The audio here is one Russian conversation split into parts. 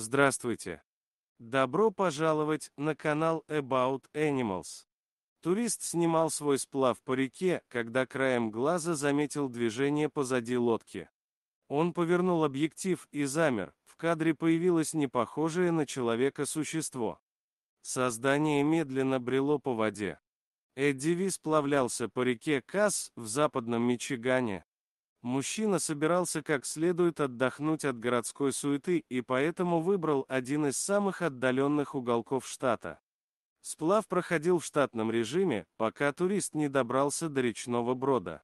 Здравствуйте! Добро пожаловать на канал About Animals. Турист снимал свой сплав по реке, когда краем глаза заметил движение позади лодки. Он повернул объектив и замер, в кадре появилось непохожее на человека существо. Создание медленно брело по воде. Эдди Ви сплавлялся по реке Касс в западном Мичигане. Мужчина собирался как следует отдохнуть от городской суеты и поэтому выбрал один из самых отдаленных уголков штата. Сплав проходил в штатном режиме, пока турист не добрался до речного брода.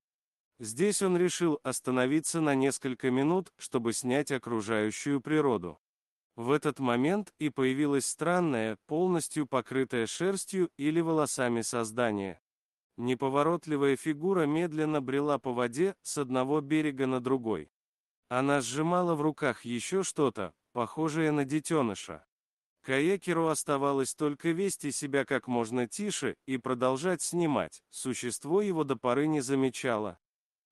Здесь он решил остановиться на несколько минут, чтобы снять окружающую природу. В этот момент и появилось странное, полностью покрытое шерстью или волосами создание. Неповоротливая фигура медленно брела по воде с одного берега на другой. Она сжимала в руках еще что-то, похожее на детеныша. Каякеру оставалось только вести себя как можно тише и продолжать снимать, существо его до поры не замечало.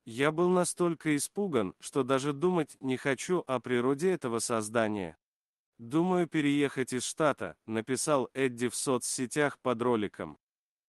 Я был настолько испуган, что даже думать не хочу о природе этого создания. «Думаю переехать из штата», — написал Эдди в соцсетях под роликом.